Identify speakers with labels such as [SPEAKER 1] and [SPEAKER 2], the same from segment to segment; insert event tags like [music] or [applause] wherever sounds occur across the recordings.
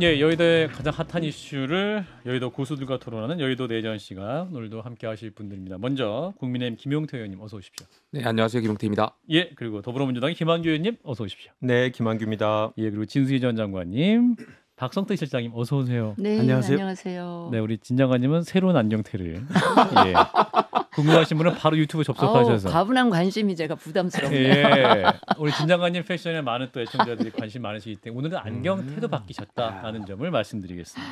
[SPEAKER 1] 예,
[SPEAKER 2] 여의도의 가장 핫한 이슈를 여의도 고수들과 토론하는 여의도 내전 시간 오늘도 함께 하실 분들입니다. 먼저 국민의힘 김용태 의원님 어서 오십시오. 네, 안녕하세요. 김용태입니다. 예, 그리고 더불어민주당 김한규 의원님 어서 오십시오. 네, 김한규입니다. 예, 그리고 진수희 전 장관님, 박성태 실장님 어서 오세요. 네, 안녕하세요. 안녕하세요. 네, 우리 진 장관님은 새로운 안경테를
[SPEAKER 3] [laughs]
[SPEAKER 4] 예.
[SPEAKER 2] 궁금하신 분은 바로 유튜브
[SPEAKER 4] 접속하셔서. 과분한 관심이 제가 부담스럽네요. 예.
[SPEAKER 2] [laughs] 우리 진장관님 패션에 많은 또 애청자들이 관심 많으시기 때문에 오늘은 안경 음. 태도 바뀌셨다라는 아. 점을 말씀드리겠습니다.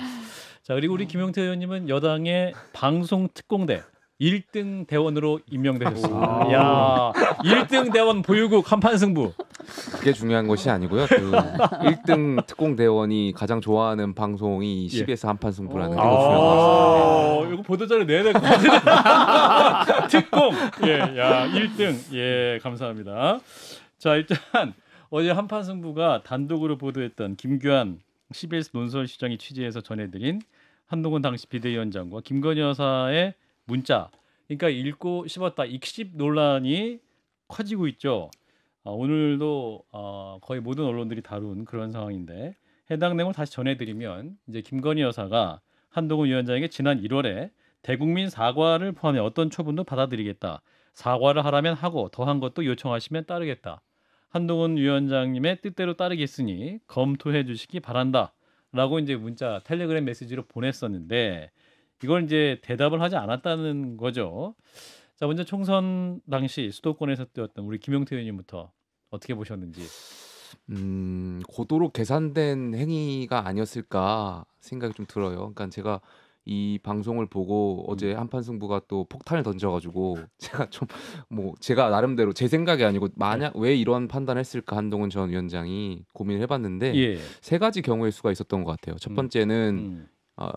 [SPEAKER 2] 자 그리고 우리 김용태 의원님은 여당의 방송 특공대 1등 대원으로 임명되셨습니다. 야, 1등 대원 보유국
[SPEAKER 1] 한판 승부. 그게 중요한 것이 아니고요. 그 1등 [laughs] 특공 대원이 가장 좋아하는 방송이 예. CBS 한판 승부라는 게 중요한 아.
[SPEAKER 2] 이거 보도 전에 내야 될것 같은데.
[SPEAKER 3] [laughs] 특공. 예, 야,
[SPEAKER 2] 1등. 예, 감사합니다. 자, 일단 어제 한판 승부가 단독으로 보도했던 김규환 CBS 논설시장이 취재해서 전해드린 한동훈 당시 비대위원장과 김건희 여사의 문자 그러니까 읽고 씹었다 익십 논란이 커지고 있죠. 어, 오늘도 어, 거의 모든 언론들이 다룬 그런 상황인데 해당 내용을 다시 전해드리면 이제 김건희 여사가 한동훈 위원장에게 지난 1월에 대국민 사과를 포함해 어떤 처분도 받아들이겠다. 사과를 하라면 하고 더한 것도 요청하시면 따르겠다. 한동훈 위원장님의 뜻대로 따르겠으니 검토해 주시기 바란다. 라고 이제 문자 텔레그램 메시지로 보냈었는데 이걸 이제 대답을 하지 않았다는 거죠. 자 먼저 총선 당시 수도권에서 뛰었던 우리 김용태 의원님부터 어떻게 보셨는지.
[SPEAKER 1] 음 고도로 계산된 행위가 아니었을까 생각이 좀 들어요. 그러니까 제가 이 방송을 보고 어제 음. 한판 승부가 또 폭탄을 던져가지고 [laughs] 제가 좀 뭐 제가 나름대로 제 생각이 아니고 만약 네. 왜 이런 판단했을까 한동훈 전 위원장이 고민을 해봤는데 예. 세 가지 경우일 수가 있었던 것 같아요. 첫 음. 번째는 음. 음. 어,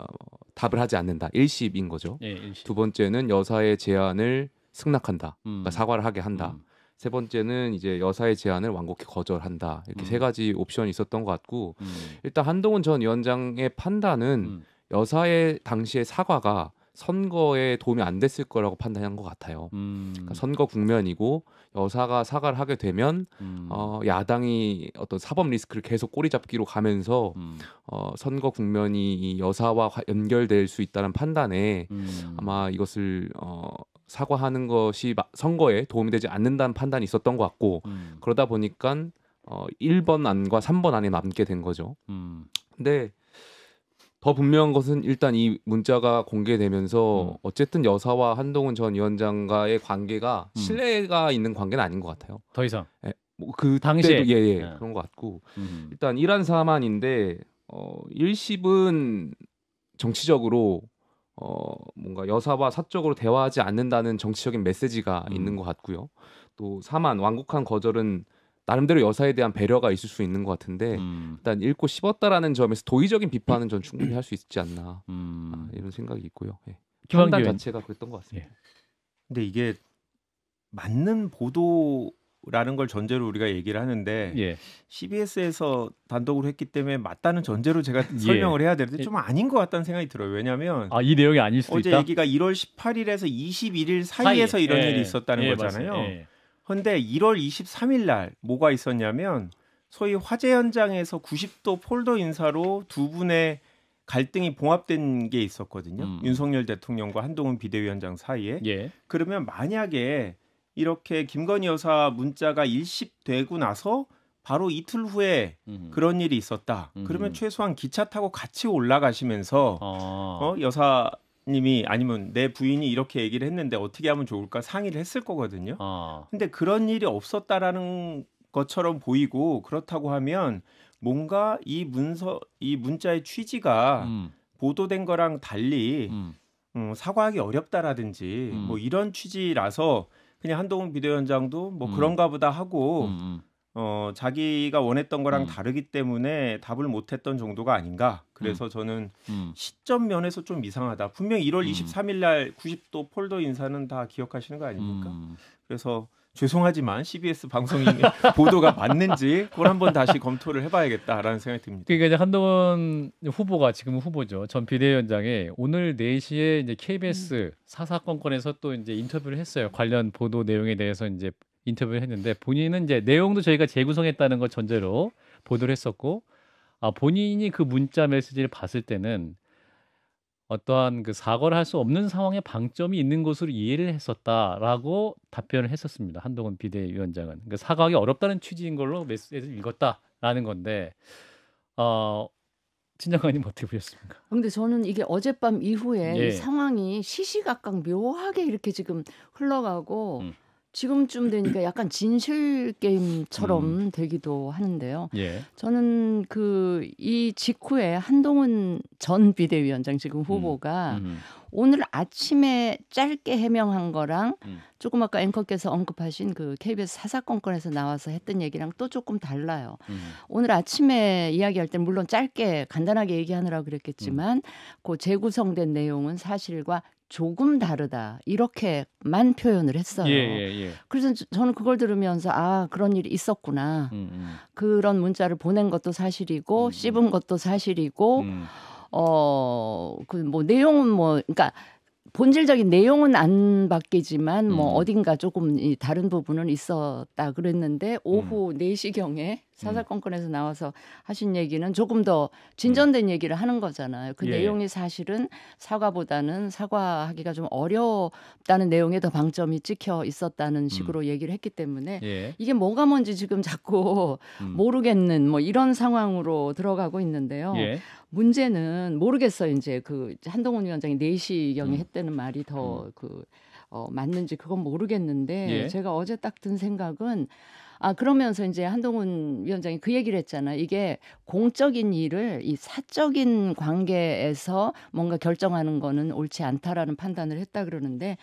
[SPEAKER 1] 답을 하지 않는다. 일십인 거죠. 예, 일십. 두 번째는 여사의 제안을 승낙한다. 음. 그러니까 사과를 하게 한다. 음. 세 번째는 이제 여사의 제안을 완곡히 거절한다. 이렇게 음. 세 가지 옵션이 있었던 것 같고 음. 일단 한동훈 전 위원장의 판단은 음. 여사의 당시의 사과가 선거에 도움이 안 됐을 거라고 판단한 것 같아요. 음. 그러니까 선거 국면이고 여사가 사과를 하게 되면 음. 어, 야당이 어떤 사법 리스크를 계속 꼬리잡기로 가면서 음. 어, 선거 국면이 이 여사와 연결될 수 있다는 판단에 음. 아마 이것을 어, 사과하는 것이 선거에 도움이 되지 않는다는 판단이 있었던 것 같고 음. 그러다 보니까 어, 1번 안과 3번 안에 남게 된 거죠. 음. 근데 더 분명한 것은 일단 이 문자가 공개되면서 음. 어쨌든 여사와 한동훈 전 위원장과의 관계가 음. 신뢰가 있는 관계는 아닌 것 같아요. 더 이상. 예, 뭐그 당시에 예, 예, 네. 그런 것 같고 음. 일단 이란 사만인데 어, 1심은 정치적으로 어, 뭔가 여사와 사적으로 대화하지 않는다는 정치적인 메시지가 음. 있는 것 같고요. 또사만 완곡한 거절은 나름대로 여사에 대한 배려가 있을 수 있는 것 같은데 음. 일단 읽고 씹었다라는 점에서 도의적인 비판은 전 충분히 할 수 있지 않나 음. 아, 이런 생각이 있고요. 예. 판단 자체가 그랬던 것
[SPEAKER 5] 같습니다. 예. 근데 이게 맞는 보도라는 걸 전제로 우리가 얘기를 하는데 예. CBS에서 단독으로 했기 때문에 맞다는 전제로 제가 [laughs] 예. 설명을 해야 되는데 예. 좀 아닌 것 같다는 생각이 들어요. 왜냐하면 아이 내용이 아닐 수도 어제 있다. 얘기가 1월 18일에서 21일 사이에서 사이. 이런 예. 일이 있었다는 거잖아요. 근데 1월 23일 날 뭐가 있었냐면 소위 화재 현장에서 90도 폴더 인사로 두 분의 갈등이 봉합된 게 있었거든요. 음. 윤석열 대통령과 한동훈 비대위원장 사이에. 예. 그러면 만약에 이렇게 김건희 여사 문자가 일십되고 나서 바로 이틀 후에 음. 그런 일이 있었다. 음. 그러면 최소한 기차 타고 같이 올라가시면서 아. 어, 여사 님이 아니면 내 부인이 이렇게 얘기를 했는데 어떻게 하면 좋을까 상의를 했을 거거든요. 어. 근데 그런 일이 없었다라는 것처럼 보이고 그렇다고 하면 뭔가 이 문서 이 문자의 취지가 음. 보도된 거랑 달리 음. 음, 사과하기 어렵다라든지 음. 뭐 이런 취지라서 그냥 한동훈 비대위원장도 뭐 음. 그런가 보다 하고 음, 어, 자기가 원했던 거랑 음. 다르기 때문에 답을 못했던 정도가 아닌가. 그래서 음. 저는 음. 시점 면에서 좀 이상하다. 분명 1월 음. 23일 날 90도 폴더 인사는 다 기억하시는 거 아닙니까? 음. 그래서 죄송하지만 CBS 방송이 [laughs] 보도가 맞는지 그걸 한번 다시 검토를 해봐야겠다라는 생각이 듭니다.
[SPEAKER 2] 그러니까 이제 한동훈 후보가 지금 후보죠. 전 비대위원장이 오늘 4시에 이제 KBS 음. 사사건건에서 또 이제 인터뷰를 했어요. 관련 보도 내용에 대해서 이제 인터뷰를 했는데 본인은 이제 내용도 저희가 재구성했다는 걸 전제로 보도를 했었고 아, 본인이 그 문자 메시지를 봤을 때는 어떠한 그 사과를 할 수 없는 상황에 방점이 있는 것으로 이해를 했었다라고 답변을 했었습니다. 한동훈 비대위원장은 그러니까 사과하기 어렵다는 취지인 걸로 메시지를 읽었다라는 건데 어, 친정관님 어떻게 보셨습니까?
[SPEAKER 4] 아, 근데 저는 이게 어젯밤 이후에 예. 상황이 시시각각 묘하게 이렇게 지금 흘러가고 음. 지금쯤 되니까 약간 진실 게임처럼 음. 되기도 하는데요. 예. 저는 그 이 직후에 한동훈 전 비대위원장 지금 음. 후보가 음. 음. 오늘 아침에 짧게 해명한 거랑 음. 조금 아까 앵커께서 언급하신 그 KBS 사사건 건에서 나와서 했던 얘기랑 또 조금 달라요. 음. 오늘 아침에 이야기할 때 물론 짧게 간단하게 얘기하느라 그랬겠지만 그 재구성된 내용은 사실과 조금 다르다 이렇게만 표현을 했어요. 예, 예, 예. 그래서 저는 그걸 들으면서 아 그런 일이 있었구나 음, 음. 그런 문자를 보낸 것도 사실이고 음, 씹은 것도 사실이고 음. 어그 뭐 내용은 뭐 그러니까 본질적인 내용은 안 바뀌지만 뭐 음. 어딘가 조금 다른 부분은 있었다 그랬는데 오후 음. 4시경에 사사건건에서 음. 나와서 하신 얘기는 조금 더 진전된 음. 얘기를 하는 거잖아요. 그 예. 예. 내용이 사실은 사과보다는 사과하기가 좀 어렵다는 내용에 더 방점이 찍혀 있었다는 음. 식으로 음. 얘기를 했기 때문에 예. 이게 뭐가 뭔지 지금 자꾸 음. [laughs] 모르겠는 뭐 이런 상황으로 들어가고 있는데요. 예. 문제는 모르겠어요. 이제 그 한동훈 위원장이 4시경에 음. 했다는 말이 더그 어, 맞는지 그건 모르겠는데 예. 제가 어제 딱 든 생각은 아 그러면서 이제 한동훈 위원장이 그 얘기를 했잖아. 이게 공적인 일을 이 사적인 관계에서 뭔가 결정하는 거는 옳지 않다라는 판단을 했다 그러는데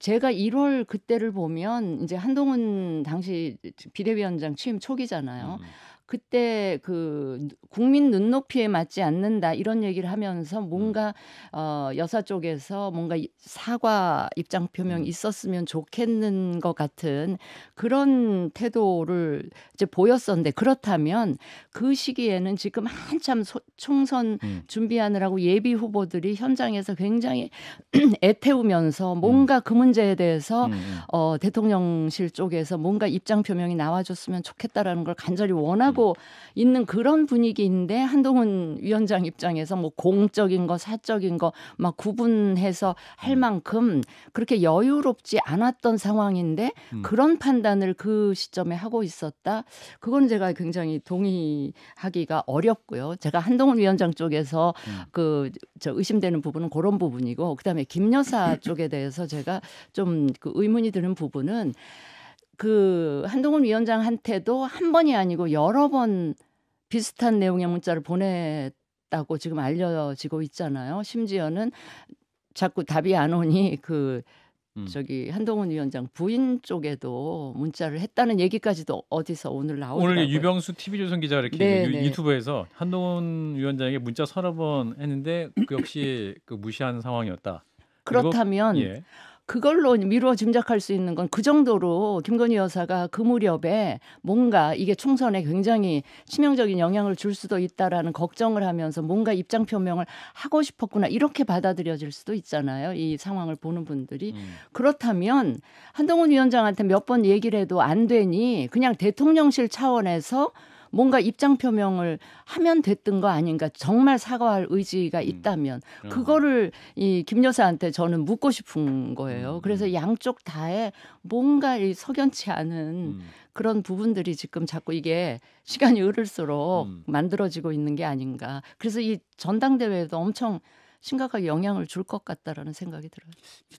[SPEAKER 4] 제가 1월 그때를 보면 이제 한동훈 당시 비대위원장 취임 초기잖아요. 음. 그때 그 국민 눈높이에 맞지 않는다 이런 얘기를 하면서 음. 뭔가 어 여사 쪽에서 뭔가 사과 입장 표명이 음. 있었으면 좋겠는 것 같은 그런 태도를 이제 보였었는데 그렇다면 그 시기에는 지금 한참 소, 총선 음. 준비하느라고 예비 후보들이 현장에서 굉장히 [clears throat] 애태우면서 음. 뭔가 그 문제에 대해서 음. 어 대통령실 쪽에서 뭔가 입장 표명이 나와줬으면 좋겠다라는 걸 간절히 원하고 하고 있는 그런 분위기인데 한동훈 위원장 입장에서 뭐 공적인 거 사적인 거 막 구분해서 할 음. 만큼 그렇게 여유롭지 않았던 상황인데 음. 그런 판단을 그 시점에 하고 있었다. 그건 제가 굉장히 동의하기가 어렵고요. 제가 한동훈 위원장 쪽에서 음. 그저 의심되는 부분은 그런 부분이고 그다음에 김 여사 [coughs] 쪽에 대해서 제가 좀그 의문이 드는 부분은 그 한동훈 위원장한테도 한 번이 아니고 여러 번 비슷한 내용의 문자를 보냈다고 지금 알려지고 있잖아요. 심지어는 자꾸 답이 안 오니 그 음. 저기 한동훈 위원장 부인 쪽에도 문자를 했다는 얘기까지도 어디서 오늘 나오고 오늘
[SPEAKER 2] 유병수 TV조선 기자 이렇게 네네. 네. 유튜브에서 한동훈 위원장에게 문자 서너 번 했는데 그 역시 그 무시한 상황이었다.
[SPEAKER 4] 그리고, 그렇다 예. 그걸로 미루어 짐작할 수 있는 건 그 정도로 김건희 여사가 그 무렵에 뭔가 이게 총선에 굉장히 치명적인 영향을 줄 수도 있다라는 걱정을 하면서 뭔가 입장 표명을 하고 싶었구나 이렇게 받아들여질 수도 있잖아요. 이 상황을 보는 분들이 음. 그렇다면 한동훈 위원장한테 몇 번 얘기를 해도 안 되니 그냥 대통령실 차원에서 뭔가 입장 표명을 하면 됐던 거 아닌가 그러니까 정말 사과할 의지가 음. 있다면 음. 그거를 이 김 여사한테 저는 묻고 싶은 거예요. 음. 그래서 양쪽 다에 뭔가 이 석연치 않은 음. 그런 부분들이 지금 자꾸 이게 시간이 흐를수록 음. 만들어지고 있는 게 아닌가. 그래서 이 전당대회에도 엄청 심각하게 영향을 줄 것 같다라는 생각이 들어요.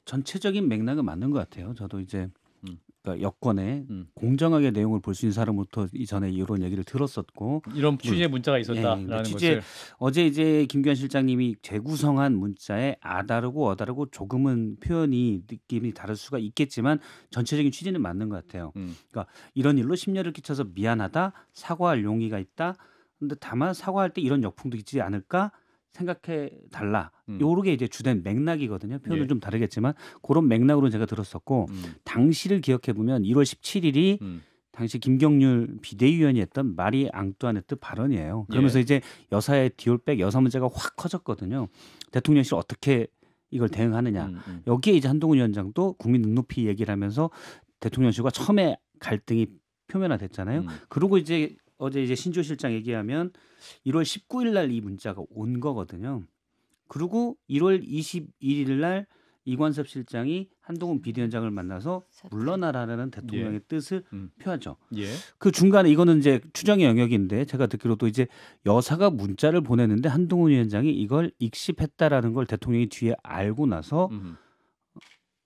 [SPEAKER 3] 전체적인 맥락은 맞는 것 같아요. 저도 이제 그러니까 여권에 음. 공정하게 내용을 볼 수 있는 사람부터 이전에 이런 얘기를 들었었고 이런 음. 취재 문자가 있었다라는 네, 취지 네. 것을 어제 이제 김규현 실장님이 재구성한 문자에 아다르고 어다르고 조금은 표현이 느낌이 다를 수가 있겠지만 전체적인 취지는 맞는 것 같아요. 음. 그러니까 이런 일로 심려를 끼쳐서 미안하다 사과할 용의가 있다. 근데 다만 사과할 때 이런 역풍도 있지 않을까 생각해 달라. 음. 요렇게 이제 주된 맥락이거든요. 표현은 예. 좀 다르겠지만 그런 맥락으로 제가 들었었고 음. 당시를 기억해 보면 1월 17일이 음. 당시 김경률 비대위원이 했던 말이 앙뚜아네트 발언이에요. 예. 그러면서 예. 이제 여사의 디올백 여사 문제가 확 커졌거든요. 대통령실 어떻게 이걸 음. 대응하느냐. 음, 음, 여기에 이제 한동훈 위원장도 국민 눈높이 얘기를 하면서 대통령실과 처음에 갈등이 표면화됐잖아요. 그리고 이제 어제 이제 신조 실장 얘기하면 1월 19일 날 이 문자가 온 거거든요. 그리고 1월 21일 날 이관섭 실장이 한동훈 음. 비대위원장을 만나서 물러나라라는 대통령의 예. 뜻을 음. 표하죠. 예. 그 중간에 이거는 이제 추정의 영역인데 제가 듣기로도 이제 여사가 문자를 보냈는데 한동훈 위원장이 이걸 익십했다라는 걸 대통령이 뒤에 알고 나서 음.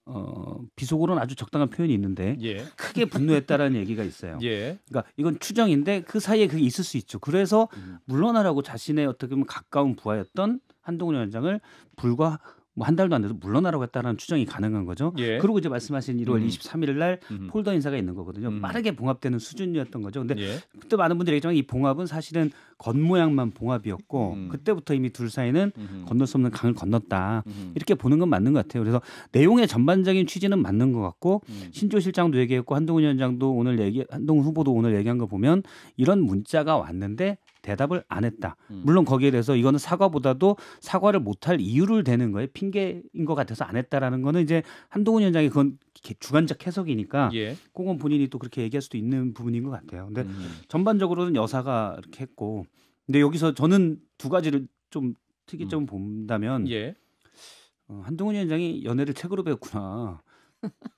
[SPEAKER 3] 어, 비속어로는 아주 적당한 표현이 있는데 예. 크게 분노했다라는 얘기가 있어요. 예. 그러니까 이건 추정인데 그 사이에 그게 있을 수 있죠. 그래서 음. 물러나라고 자신의 어떻게 보면 가까운 부하였던 한동훈 위원장을 불과 뭐한 달도 안 돼서 물러나라고 했다는 추정이 가능한 거죠. 예. 그리고 이제 말씀하신 1월 음. 23일 날 음. 폴더 인사가 있는 거거든요. 음. 빠르게 봉합되는 수준이었던 거죠. 근데 예. 그때 많은 분들이 얘기했지만 이 봉합은 사실은 겉모양만 봉합이었고 음. 그때부터 이미 둘 사이는 음. 건널 수 없는 강을 건넜다. 음. 이렇게 보는 건 맞는 것 같아요. 그래서 내용의 전반적인 취지는 맞는 것 같고 음. 신조 실장도 얘기했고 한동훈 위원장도 오늘 얘기 한동훈 후보도 오늘 얘기한 거 보면 이런 문자가 왔는데 대답을 안 했다. 음. 물론 거기에 대해서 이거는 사과보다도 사과를 못할 이유를 대는 거에 핑계인 것 같아서 안 했다라는 거는 이제 한동훈 위원장이 그건 주관적 해석이니까 예. 그건 본인이 또 그렇게 얘기할 수도 있는 부분인 것 같아요. 근데 음. 전반적으로는 여사가 이렇게 했고 근데 여기서 저는 두 가지를 좀특이점 음. 본다면 예. 어, 한동훈 위원장이 연애를 책으로 배웠구나.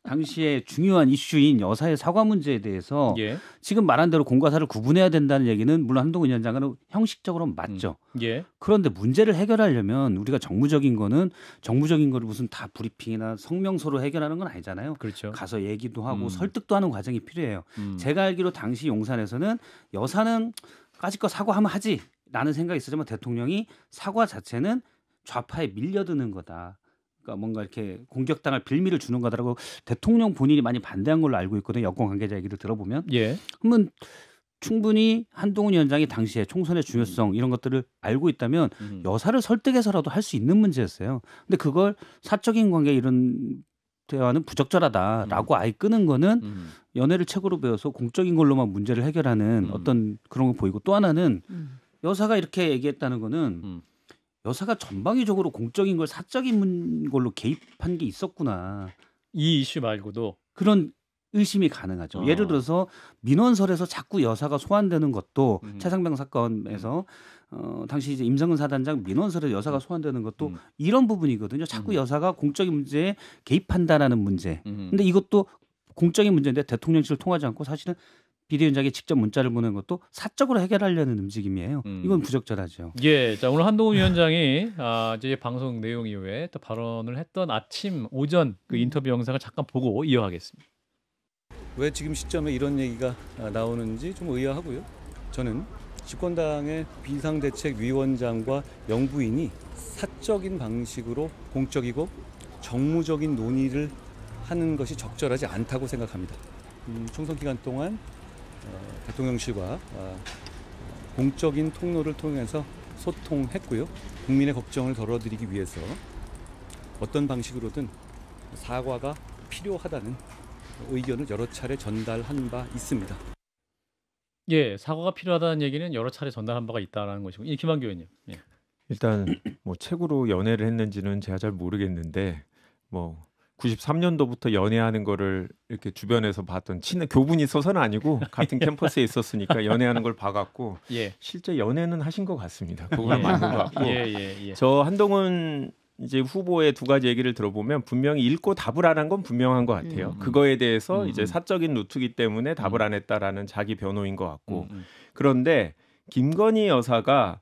[SPEAKER 3] 당시에 중요한 이슈인 여사의 사과 문제에 대해서 예. 지금 말한 대로 공과사를 구분해야 된다는 얘기는 물론 한동훈 위원장은 형식적으로 맞죠. 음. 예. 그런데 문제를 해결하려면 우리가 정무적인 거는 정무적인 거를 무슨 다 브리핑이나 성명서로 해결하는 건 아니잖아요. 그렇죠. 가서 얘기도 하고 음. 설득도 하는 과정이 필요해요. 음. 제가 알기로 당시 용산에서는 여사는 까짓거 사과하면 하지라는 생각이 있었지만 대통령이 사과 자체는 좌파에 밀려드는 거다. 그러니까 뭔가 이렇게 공격당할 빌미를 주는 거다라고 대통령 본인이 많이 반대한 걸로 알고 있거든요. 여권 관계자 얘기를 들어보면. 예. 그러면 충분히 한동훈 위원장이 당시에 총선의 중요성 이런 것들을 알고 있다면 음. 여사를 설득해서라도 할 수 있는 문제였어요. 근데 그걸 사적인 관계 이런 대화는 부적절하다라고 음. 아예 끄는 거는 음. 연애를 책으로 배워서 공적인 걸로만 문제를 해결하는 음. 어떤 그런 걸 보이고 또 하나는 음. 여사가 이렇게 얘기했다는 거는 음. 여사가 전방위적으로 공적인 걸 사적인 걸로 개입한 게 있었구나. 이 이슈 말고도 그런 의심이 가능하죠. 어. 예를 들어서 민원설에서 자꾸 여사가 소환되는 것도 음. 차상병 사건에서 어, 당시 이제 임성근 사단장 민원설에 여사가 음. 소환되는 것도 음. 이런 부분이거든요. 자꾸 음. 여사가 공적인 문제에 개입한다라는 문제. 음. 근데 이것도 공적인 문제인데 대통령실을 통하지 않고 사실은 비대위원장이 직접 문자를 보낸 것도 사적으로 해결하려는 움직임이에요. 음. 이건 부적절하죠.
[SPEAKER 2] 예, 자 오늘 한동훈 위원장이 아, 이제 방송 내용 이후에 또 발언을 했던 아침 오전 그 인터뷰 영상을 잠깐 보고 이어가겠습니다.
[SPEAKER 3] 왜 지금 시점에 이런 얘기가 아, 나오는지 좀 의아하고요. 저는 집권당의 비상대책위원장과 영부인이 사적인 방식으로 공적이고 정무적인 논의를 하는 것이 적절하지 않다고 생각합니다. 음, 총선 기간 동안 어, 대통령실과 어, 공적인 통로를 통해서 소통했고요. 국민의 걱정을 덜어드리기 위해서 어떤 방식으로든 사과가 필요하다는 의견을 여러 차례 전달한 바 있습니다.
[SPEAKER 2] 예, 사과가 필요하다는 얘기는 여러 차례 전달한 바가 있다라는 것이고, 예, 김한규 의님 예.
[SPEAKER 5] 일단 뭐 책으로 연애를 했는지는 제가 잘 모르겠는데 뭐 93년도부터 연애하는 거를 이렇게 주변에서 봤던 친한 교분이 있어서는 아니고 같은 [laughs] 캠퍼스에 있었으니까 연애하는 걸 봐갖고 [laughs] 예. 실제 연애는 하신 것 같습니다. 그건 예. 맞는 것 같고 예, 예, 예, 저 한동훈 이제 후보의 두 가지 얘기를 들어보면 분명히 읽고 답을 안 한 건 분명한 것 같아요. 음. 그거에 대해서 음. 이제 음. 사적인 루트기 때문에 답을 음. 안 했다라는 자기 변호인 것 같고 음. 음. 그런데 김건희 여사가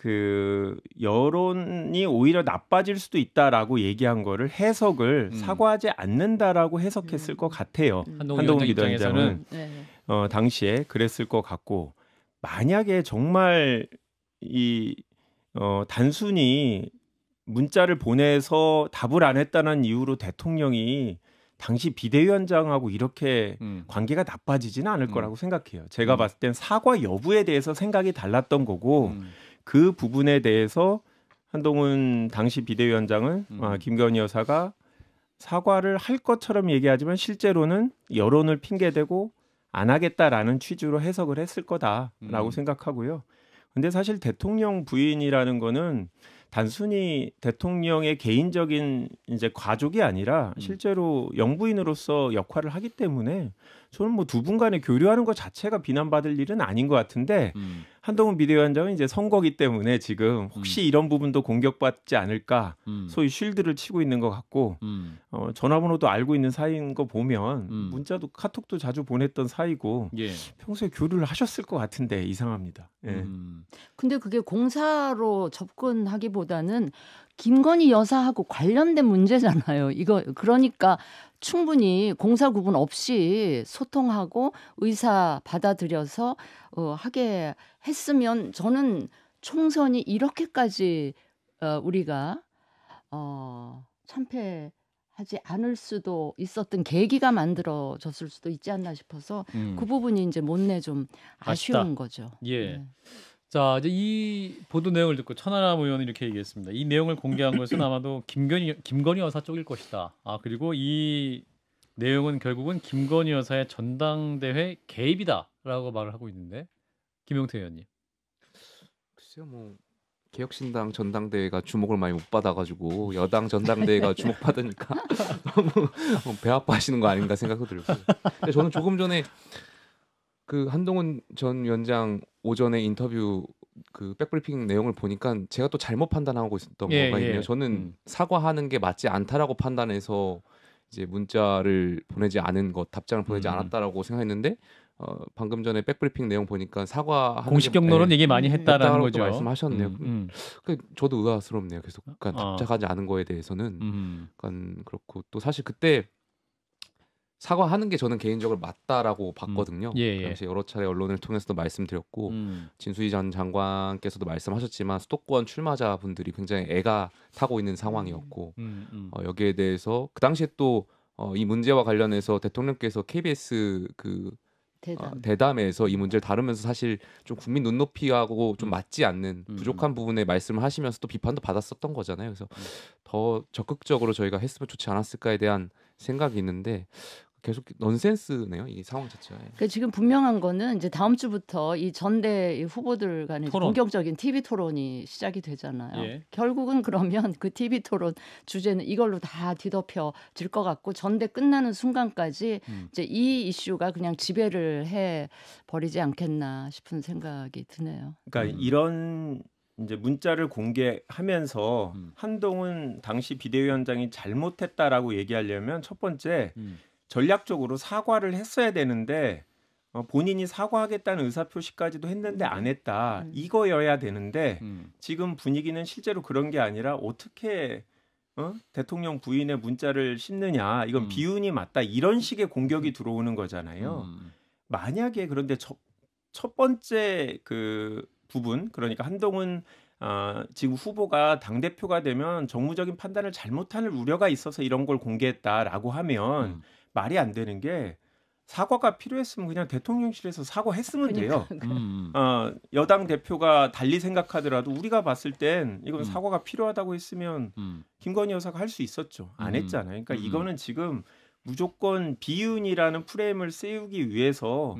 [SPEAKER 5] 그 여론이 오히려 나빠질 수도 있다라고 얘기한 거를 해석을 음. 사과하지 않는다라고 해석했을 음. 것 같아요. 음. 한동훈, 한동훈 위원장은 네. 어, 당시에 그랬을 것 같고 만약에 정말 이 어, 단순히 문자를 보내서 답을 안 했다는 이유로 대통령이 당시 비대위원장하고 이렇게 음. 관계가 나빠지지는 않을 음. 거라고 생각해요. 제가 음. 봤을 땐 사과 여부에 대해서 생각이 달랐던 거고 음. 그 부분에 대해서 한동훈 당시 비대위원장은 아, 음. 아, 김건희 여사가 사과를 할 것처럼 얘기하지만 실제로는 여론을 핑계대고 안 하겠다라는 취지로 해석을 했을 거다라고 음. 생각하고요. 근데 사실 대통령 부인이라는 거는 단순히 대통령의 개인적인 이제 과족이 아니라 음. 실제로 영부인으로서 역할을 하기 때문에 저는 뭐두분 간에 교류하는 것 자체가 비난받을 일은 아닌 것 같은데 음. 한동훈 비대위원장은 이제 선거기 때문에 지금 혹시 음. 이런 부분도 공격받지 않을까 음. 소위 쉴드를 치고 있는 것 같고 음. 어, 전화번호도 알고 있는 사이인 거 보면 음. 문자도 카톡도 자주 보냈던 사이고 예. 평소에 교류를 하셨을 것 같은데 이상합니다. 예. 음.
[SPEAKER 4] 근데 그게 공사로 접근하기보다는 김건희 여사하고 관련된 문제잖아요. 이거 그러니까 충분히 공사 구분 없이 소통하고 의사 받아들여서 어, 하게 했으면 저는 총선이 이렇게까지 어, 우리가 어, 참패. 하지 않을 수도 있었던 계기가 만들어졌을 수도 있지 않나 싶어서 음. 그 부분이 이제 못내 좀 아쉬운 아쉽다. 거죠.
[SPEAKER 2] 예. 네. 자 이제 이 보도 내용을 듣고 천하람 의원은 이렇게 얘기했습니다. 이 내용을 공개한 것은 아마도 김건희 김건희 여사 쪽일 것이다. 아 그리고 이 내용은 결국은 김건희 여사의 전당대회 개입이다라고 말을 하고 있는데 김용태 의원님. 글쎄요 뭐 개혁신당
[SPEAKER 1] 전당대회가 주목을 많이 못 받아가지고 여당 전당대회가 [laughs] 주목받으니까
[SPEAKER 2] [laughs] 너무
[SPEAKER 1] 뭐 배 아파하시는 거 아닌가 생각도 들고. 근데 저는 조금 전에 그 한동훈 전 위원장 오전에 인터뷰 그 백브리핑 내용을 보니까 제가 또 잘못 판단하고 있었던 예, 건가 예. 있네요 저는 음. 사과하는 게 맞지 않다라고 판단해서 이제 문자를 보내지 않은 것, 답장을 보내지 음. 않았다라고 생각했는데 어, 방금 전에 백브리핑 내용 보니까 사과 공식 경로론 뭐 네, 얘기 많이 음, 했다라는 거죠. 말씀하셨네요. 음, 음. 그 저도 의아스럽네요. 계속 그러니까 어. 답장하지 않은 거에 대해서는 음. 그러니까 그렇고 또 사실 그때 사과하는 게 저는 개인적으로 맞다라고 음. 봤거든요. 음. 예, 그 예. 당시 여러 차례 언론을 통해서도 말씀드렸고 음. 진수희 전 장관께서도 말씀하셨지만 수도권 출마자 분들이 굉장히 애가 타고 있는 상황이었고 음. 음, 음. 어, 여기에 대해서 그 당시에 또 어, 이 문제와 관련해서 대통령께서 KBS 그 어, 대담. 어, 대담에서 이 문제를 다루면서 사실 좀 국민 눈높이하고 좀 맞지 않는 부족한 부분에 말씀을 하시면서 또 비판도 받았었던 거잖아요. 그래서 더 적극적으로 저희가 했으면 좋지 않았을까에 대한 생각이 있는데 계속 넌센스네요 이 상황 자체가. 예.
[SPEAKER 4] 그러니까 지금 분명한 거는 이제 다음 주부터 이 전대 후보들 간의 토론. 본격적인 TV 토론이 시작이 되잖아요. 예. 결국은 그러면 그 TV 토론 주제는 이걸로 다 뒤덮여질 것 같고 전대 끝나는 순간까지 음. 이제 이 이슈가 그냥 지배를 해 버리지 않겠나 싶은 생각이 드네요.
[SPEAKER 5] 그러니까 음. 이런 이제 문자를 공개하면서 음. 한동훈 당시 비대위원장이 잘못했다라고 얘기하려면 첫 번째 음. 전략적으로 사과를 했어야 되는데 어, 본인이 사과하겠다는 의사표시까지도 했는데 안 했다 음. 이거여야 되는데 음. 지금 분위기는 실제로 그런 게 아니라 어떻게 어? 대통령 부인의 문자를 씹느냐 이건 음. 비운이 맞다 이런 식의 공격이 들어오는 거잖아요 음. 만약에 그런데 저, 첫 번째 그 부분 그러니까 한동훈 어, 지금 후보가 당 대표가 되면 정무적인 판단을 잘못하는 우려가 있어서 이런 걸 공개했다라고 하면 음. 말이 안 되는 게 사과가 필요했으면 그냥 대통령실에서 사과했으면 돼요. 그러니까, 그러니까. 음, 음. 어, 여당 대표가 달리 생각하더라도 우리가 봤을 땐 이건 음. 사과가 필요하다고 했으면 음. 김건희 여사가 할 수 있었죠. 안 음. 했잖아요. 그러니까 음. 이거는 지금 무조건 비윤이라는 프레임을 세우기 위해서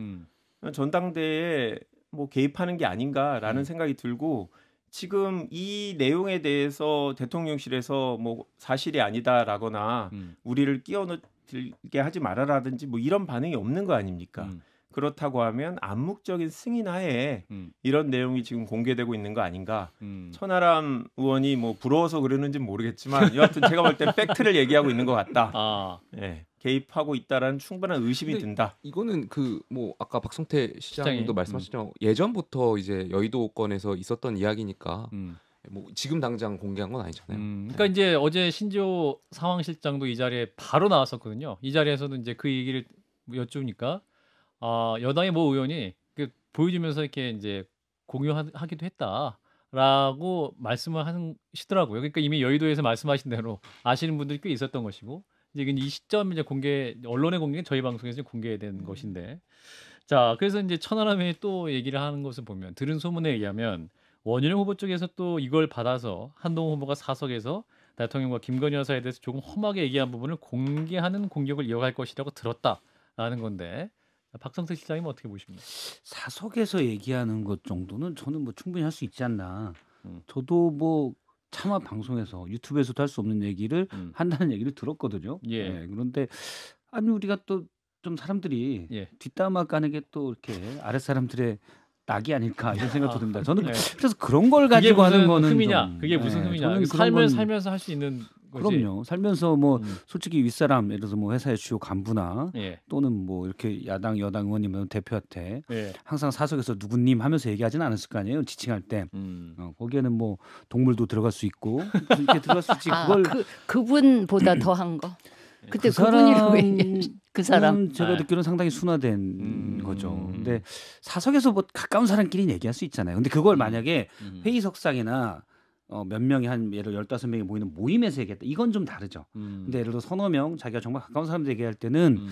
[SPEAKER 5] 전당대에 뭐 개입하는 게 아닌가라는 생각이 들고 지금 이 내용에 대해서 대통령실에서 뭐 사실이 아니다라거나 우리를 끼워 넣 들게 하지 말아라든지 뭐 이런 반응이 없는 거 아닙니까? 음. 그렇다고 하면 암묵적인 승인하에 음. 이런 내용이 지금 공개되고 있는 거 아닌가? 음. 천하람 의원이 뭐 부러워서 그러는지 모르겠지만 여하튼 제가 볼때 팩트를 얘기하고 있는 것 같다. 아. 네. 개입하고 있다라는 충분한 의심이 든다. 이거는 그 뭐 아까 박성태 시장님도 말씀하셨죠. 음.
[SPEAKER 1] 예전부터 이제 여의도권에서 있었던 이야기니까 음. 뭐 지금 당장 공개한 건 아니잖아요. 음,
[SPEAKER 2] 그러니까 네. 이제 어제 신조 상황실장도 이 자리에 바로 나왔었거든요. 이 자리에서는 이제 그 얘기를 여쭈니까 아, 여당의 모 의원이 그 보여주면서 이렇게 이제 공유하기도 했다. 라고 말씀을 하시더라고요. 그러니까 이미 여의도에서 말씀하신 대로 아시는 분들이 꽤 있었던 것이고 이제 이 시점 이제 공개 언론의 공개는 저희 방송에서 공개된 음. 것인데 자 그래서 이제 천안함에또 얘기를 하는 것을 보면 들은 소문에 의하면 원희룡 후보 쪽에서 또 이걸 받아서 한동훈 후보가 사석에서 대통령과 김건희 여사에 대해서 조금 험하게 얘기한 부분을 공개하는 공격을 이어갈 것이라고 들었다라는 건데 박성태 실장님 은 어떻게 보십니까?
[SPEAKER 3] 사석에서 얘기하는 것 정도는 저는 뭐 충분히 할 수 있지 않나. 음. 저도 뭐 차마 방송에서 유튜브에서도 할 수 없는 얘기를 음. 한다는 얘기를 들었거든요. 예. 네, 그런데 아니 우리가 또 좀 사람들이 예. 뒷담화 까는 게 또 이렇게 아랫 사람들의 낙이 아닐까 이런 생각도 듭니다. 저는 네. 그래서 그런 걸 가지고 하는 거는 흠이냐? 좀, 그게 무슨 네, 흠이냐? 네, 살면 건... 살면서 할 수 있는 거지. 그럼요. 살면서 뭐 음. 솔직히 윗사람 예를 들어서 뭐 회사의 주요 간부나 예. 또는 뭐 이렇게 야당 여당 의원님 뭐 대표한테 예. 항상 사석에서 누구님 하면서 얘기하지는 않았을 거 아니에요. 지칭할 때 음. 어, 거기에는 뭐 동물도 들어갈 수 있고
[SPEAKER 4] 이렇게 들어갈 수 있지. 아, 그걸 아, 그, 그분보다 더한 거. 그때 그 그분이라고 그 사람 음, 제가 네.
[SPEAKER 3] 듣기로는 상당히 순화된 음. 거죠. 근데 사석에서 뭐 가까운 사람끼리 얘기할 수 있잖아요. 근데 그걸 음. 만약에 음. 회의석상이나 어, 몇 명이 한 예를 열다섯 명이 모이는 모임에서 얘기했다. 이건 좀 다르죠. 음. 근데 예를 들어 서너 명 자기가 정말 가까운 사람들 얘기할 때는 음.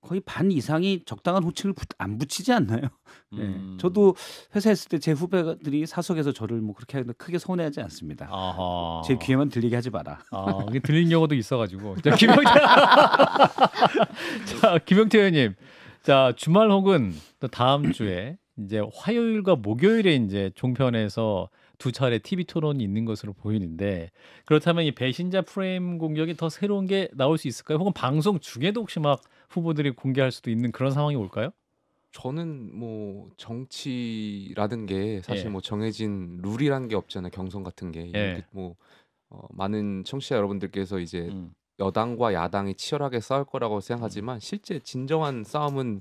[SPEAKER 3] 거의 반 이상이 적당한 호칭을 안 붙이지 않나요? [laughs] 네. 음. 예. 저도 회사에 있을 때 제 후배들이 사석에서 저를 뭐 그렇게 크게 서운해하지 않습니다.
[SPEAKER 2] 아하. 제
[SPEAKER 3] 귀에만 들리게 하지 마라. 아,
[SPEAKER 2] 들리는 경우도 있어가지고. 자, 김영태, [laughs] 자, 김영태 의원님. 자, 주말 혹은 또 다음 주에 이제 화요일과 목요일에 이제 종편에서 두 차례 TV 토론이 있는 것으로 보이는데 그렇다면 이 배신자 프레임 공격이 더 새로운 게 나올 수 있을까요? 혹은 방송 중에도 혹시 막 후보들이 공개할 수도 있는 그런 상황이 올까요? 저는
[SPEAKER 1] 뭐 정치라는 게 사실 예. 뭐 정해진 룰이란 게 없잖아요. 경선 같은 게. 예. 뭐 어, 많은 청취자 여러분들께서 이제 음. 여당과 야당이 치열하게 싸울 거라고 음. 생각하지만 실제 진정한 싸움은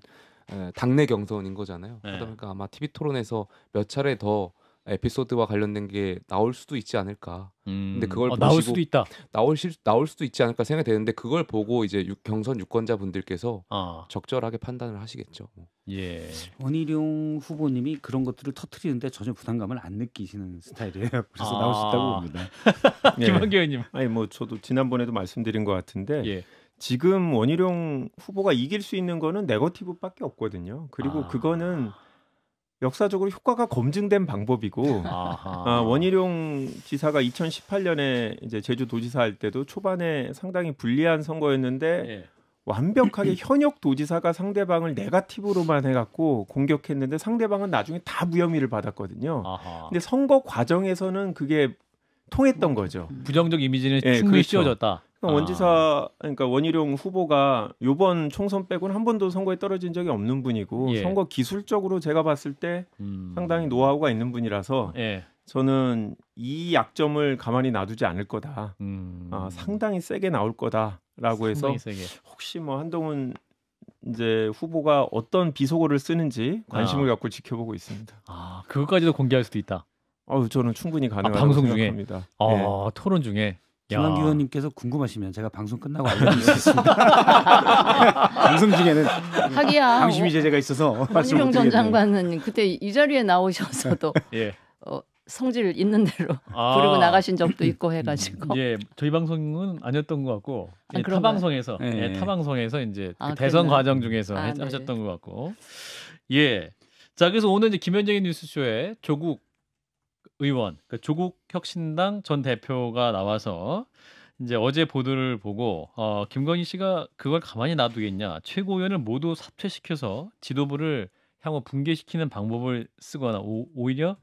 [SPEAKER 1] 에, 당내 경선인 거잖아요. 예. 그러다 보니까 아마 TV 토론에서 몇 차례 더 에피소드와 관련된 게 나올 수도 있지 않을까. 음. 근데 그걸 어, 보시고 나올 수도 있다. 나올 실 나올 수도 있지 않을까 생각이 되는데 그걸 보고 이제 유, 경선 유권자 분들께서 아. 적절하게 판단을 하시겠죠. 뭐.
[SPEAKER 2] 예.
[SPEAKER 3] 원희룡 후보님이 그런 것들을 터트리는데 전혀 부담감을 안 느끼시는 스타일이에요. [laughs] 그래서 아. 나올 수 있다고 아. 봅니다.
[SPEAKER 5] [laughs] 예. 김한규 의원님. 아니 뭐 저도 지난번에도 말씀드린 것 같은데. 예. 지금 원희룡 후보가 이길 수 있는 거는 네거티브밖에 없거든요. 그리고 아. 그거는 역사적으로 효과가 검증된 방법이고 아, 원희룡 지사가 2018년에 이제 제주도지사 할 때도 초반에 상당히 불리한 선거였는데 네. 완벽하게 현역 도지사가 상대방을 네가티브로만 해갖고 공격했는데 상대방은 나중에 다 무혐의를 받았거든요. 아하. 근데 선거 과정에서는 그게 통했던 거죠.
[SPEAKER 2] 부정적 이미지는 네, 충분히 그렇죠. 씌워졌다. 그러니까 아.
[SPEAKER 5] 원지사 그러니까 원희룡 후보가 요번 총선 빼고는 한 번도 선거에 떨어진 적이 없는 분이고 예. 선거 기술적으로 제가 봤을 때 음. 상당히 노하우가 있는 분이라서 예. 저는 이 약점을 가만히 놔두지 않을 거다. 음. 아, 상당히 세게 나올 거다라고 해서 세게. 혹시 뭐 한동훈 이제 후보가 어떤 비속어를 쓰는지 관심을 아. 갖고 지켜보고 있습니다. 아, 그것까지도 공개할 수도 있다. 아, 저는 충분히 가능하다 아, 방송
[SPEAKER 3] 중에, 합니다 아, 예. 토론 중에. 김한규 의원님께서 궁금하시면 제가 방송 끝나고 알려드리겠습니다. [laughs] 방송 중에는 하기야 어, 방심위 제재가 있어서 원희룡 전
[SPEAKER 4] 장관은 그때 이 자리에 나오셔서도
[SPEAKER 3] [laughs] 예. 어,
[SPEAKER 4] 성질 있는 대로 아. 부르고 나가신 적도
[SPEAKER 2] 있고 해가지고 음, 예 저희 방송은 아니었던 것 같고 아, 예, 타 방송에서 예, 타 방송에서 이제 아, 그 대선 과정 중에서 아, 하셨던 네. 것 같고 예자 그래서 오늘 이제 김현정의 뉴스쇼에 조국 의원, 그러니까 조국 혁신당 전 대표가 나와서 이제 어제 보도를 보고 어, 김건희 씨가 그걸 가만히 놔두겠냐 최고위원을 모두 사퇴시켜서 지도부를 향후 붕괴시키는 방법을 쓰거나 오, 오히려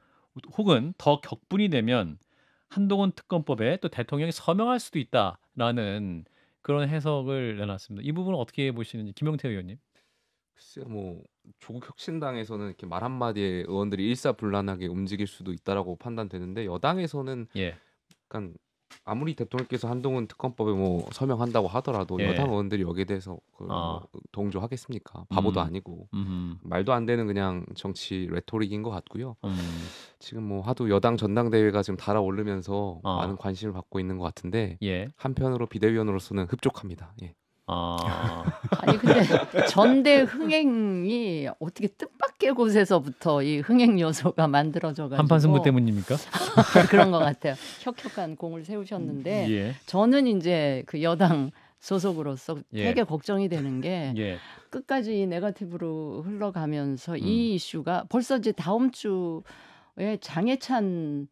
[SPEAKER 2] 혹은 더 격분이 되면 한동훈 특검법에 또 대통령이 서명할 수도 있다라는 그런 해석을 내놨습니다. 이 부분은 어떻게 보시는지 김영태 의원님. 글쎄요, 뭐 조국 혁신당에서는
[SPEAKER 1] 이렇게 말 한마디에 의원들이 일사불란하게 움직일 수도 있다라고 판단되는데 여당에서는 예. 약간 아무리 대통령께서 한동훈 특검법에 뭐 서명한다고 하더라도 예. 여당 의원들이 여기에 대해서 그 아. 뭐 동조하겠습니까? 바보도 음. 아니고 음흠. 말도 안 되는 그냥 정치 레토릭인 것 같고요. 음. 지금 뭐 하도 여당 전당대회가 지금 달아오르면서 아. 많은 관심을 받고 있는 것 같은데 예. 한편으로 비대위원으로서는 흡족합니다. 예.
[SPEAKER 2] 아. [laughs] 니 근데
[SPEAKER 4] 전대 흥행이 어떻게 뜻밖의 곳에서부터 이 흥행 요소가 만들어져가지고 한판 승부 때문입니까? [laughs] 그런 것 같아요. 혁혁한 공을 세우셨는데 음, 예. 저는 이제 그 여당 소속으로서 예. 되게 걱정이 되는 게 [laughs] 예. 끝까지 이 네거티브로 흘러가면서 음. 이 이슈가 벌써 이제 다음 주에 장해찬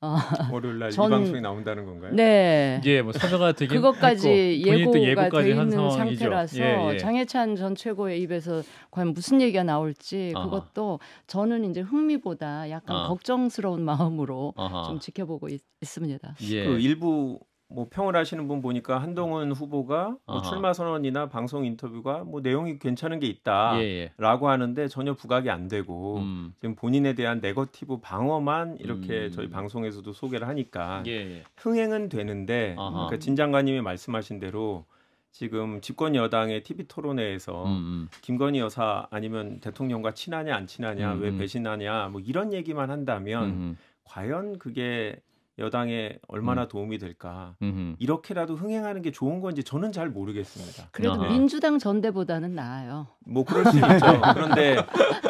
[SPEAKER 4] 아, 월요일 날이 [laughs]
[SPEAKER 1] 전... 방송이 나온다는 건가요? 네. 예, 뭐 사저가 되게 그것까지 예고가 예고까지 돼
[SPEAKER 4] 있는 상태라서 예, 예. 장해찬 전 최고의 입에서 과연 무슨 얘기가 나올지 아하. 그것도 저는 이제 흥미보다 약간 아하. 걱정스러운 마음으로
[SPEAKER 2] 아하.
[SPEAKER 5] 좀
[SPEAKER 4] 지켜보고 있, 습니다 예. 그
[SPEAKER 5] 일부 뭐 평을 하시는 분 보니까 한동훈 후보가 뭐 출마 선언이나 방송 인터뷰가 뭐 내용이 괜찮은 게 있다라고 예, 예. 하는데 전혀 부각이 안 되고 음. 지금 본인에 대한 네거티브 방어만 이렇게 음. 저희 방송에서도 소개를 하니까 예, 예. 흥행은 되는데 그러니까 진 장관님이 말씀하신 대로 지금 집권 여당의 TV 토론회에서 음, 음. 김건희 여사 아니면 대통령과 친하냐 안 친하냐 음, 왜 음. 배신하냐 뭐 이런 얘기만 한다면 과연 그게 여당에 얼마나 음. 도움이 될까 음흠. 이렇게라도 흥행하는 게 좋은 건지 저는 잘 모르겠습니다. 그래도 네.
[SPEAKER 4] 민주당 전대보다는 나아요.
[SPEAKER 5] 뭐 그럴 수 있죠. [laughs] 그런데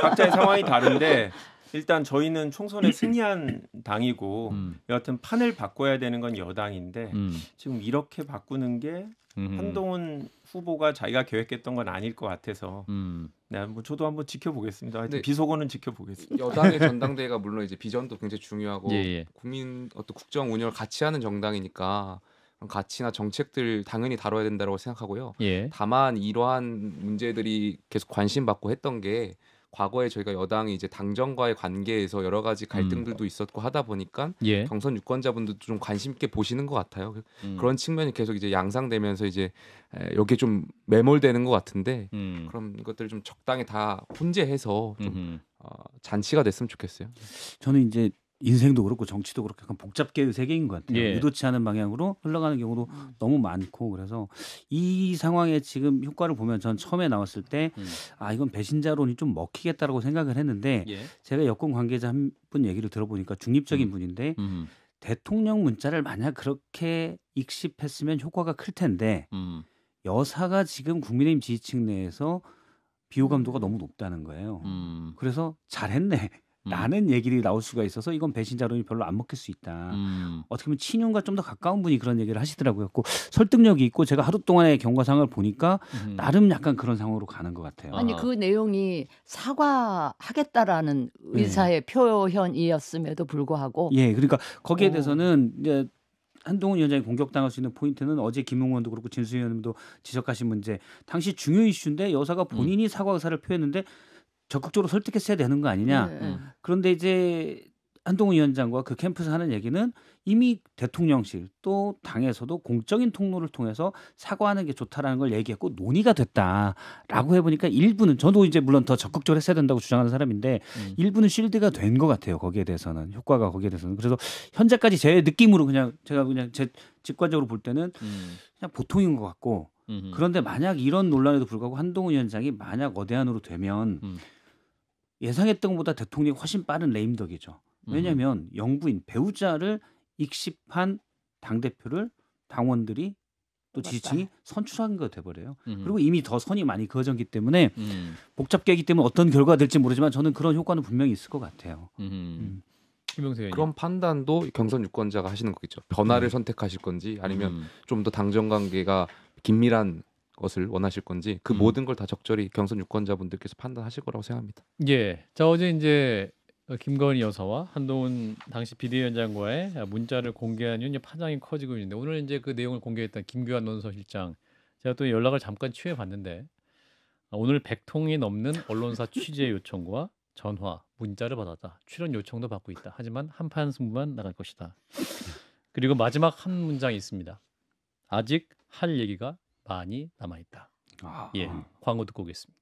[SPEAKER 5] 각자의 상황이 다른데 일단 저희는 총선에 승리한 당이고 음. 여하튼 판을 바꿔야 되는 건 여당인데 음. 지금 이렇게 바꾸는 게
[SPEAKER 2] 한동훈
[SPEAKER 5] 후보가 자기가 계획했던 건 아닐 것 같아서 음. 네, 뭐 저도 한번 지켜보겠습니다. 하여튼 네. 비속어는 지켜보겠습니다. 여당의 [laughs] 전당대회가 물론 이제 비전도 굉장히 중요하고 예, 예. 국민 어떤
[SPEAKER 1] 국정 운영을 같이 하는 정당이니까 가치나 정책들 당연히 다뤄야 된다고 생각하고요. 예. 다만 이러한 문제들이 계속 관심 받고 했던 게 과거에 저희가 여당이 이제 당정과의 관계에서 여러 가지 음. 갈등들도 음. 있었고 하다 보니까 예. 경선 유권자분들도 좀 관심 있게 보시는 것 같아요. 그 음. 그런 측면이 계속 이제 양상되면서 이제 여기에 좀 매몰되는 것 같은데 음. 그런 것들을 좀 적당히 다 혼재해서 좀
[SPEAKER 3] 어, 잔치가 됐으면 좋겠어요. 저는 이제 인생도 그렇고 정치도 그렇고 약간 복잡계의 그 세계인 것 같아요. 예. 의도치 않은 방향으로 흘러가는 경우도 음. 너무 많고 그래서 이 상황에 지금 효과를 보면 전 처음에 나왔을 때아 음. 이건 배신자론이 좀 먹히겠다라고 생각을 했는데 예. 제가 여권 관계자 한 분 얘기를 들어보니까 중립적인 음. 분인데 음. 대통령 문자를 만약 그렇게 익십했으면 효과가 클 텐데 음. 여사가 지금 국민의힘 지지층 내에서 비호감도가 너무 높다는 거예요. 그래서 잘했네. 음. 라는 얘기들이 나올 수가 있어서 이건 배신자론이 별로 안 먹힐 수 있다. 음. 어떻게 보면 친윤과 좀 더 가까운 분이 그런 얘기를 하시더라고요. 꼭 그 설득력이 있고 제가 하루 동안의 경과상을 보니까 음. 나름 약간 그런 상황으로 가는 것 같아요. 아. 아니 그
[SPEAKER 4] 내용이 사과하겠다라는 예. 의사의 네. 표현이었음에도 불구하고 예, 그러니까 거기에 어.
[SPEAKER 3] 대해서는 이제 한동훈 위원장이 공격당할 수 있는 포인트는 어제 김용원도 그렇고 진수 의원님도 지적하신 문제. 당시 중요 이슈인데 여사가 본인이 음. 사과 의사를 표했는데 적극적으로 설득했어야 되는 거 아니냐. 네. 음. 그런데 이제 한동훈 위원장과 그 캠프에서 하는 얘기는 이미 대통령실 또 당에서도 공적인 통로를 통해서 사과하는 게 좋다라는 걸 얘기했고 논의가 됐다라고 해보니까 일부는 저도 이제 물론 더 적극적으로 했어야 된다고 주장하는 사람인데 음. 일부는 실드가 된 것 같아요 거기에 대해서는 효과가 거기에 대해서는 그래서 현재까지 제 느낌으로 그냥 제가 그냥 제 직관적으로 볼 때는 음. 그냥 보통인 것 같고 음흠. 그런데 만약 이런 논란에도 불구하고 한동훈 위원장이 만약 어대안으로 되면 음. 예상했던 것보다 대통령이 훨씬 빠른 레임덕이죠. 왜냐하면 음. 영부인 배우자를 익십한 당 대표를 당원들이 또 지지층이 선출한 거 돼버려요. 음. 그리고 이미 더 선이 많이 그어졌기 때문에 음. 복잡계이기 때문에 어떤 결과가 될지 모르지만 저는 그런 효과는 분명히 있을 것 같아요. 음. 음. 그런 판단도 경선 유권자가
[SPEAKER 1] 하시는 거겠죠. 변화를 음. 선택하실 건지 아니면 음. 좀더 당정 관계가 긴밀한 것을 원하실 건지 그 음. 모든 걸 다 적절히 경선 유권자분들께서 판단하실 거라고 생각합니다.
[SPEAKER 2] 예. 자 어제 이제 김건희 여사와 한동훈 당시 비대위원장과의 문자를 공개한 이유 파장이 커지고 있는데 오늘 이제 그 내용을 공개했던 김규환 논서실장 제가 또 연락을 잠깐 취해봤는데 오늘 100통이 넘는 언론사 취재 요청과 전화, 문자를 받았다. 출연 요청도 받고 있다. 하지만 한 판 승부만 나갈 것이다. 그리고 마지막 한 문장이 있습니다. 아직 할 얘기가 많이 남아 있다. 아. 예, 광고 듣고 오겠습니다.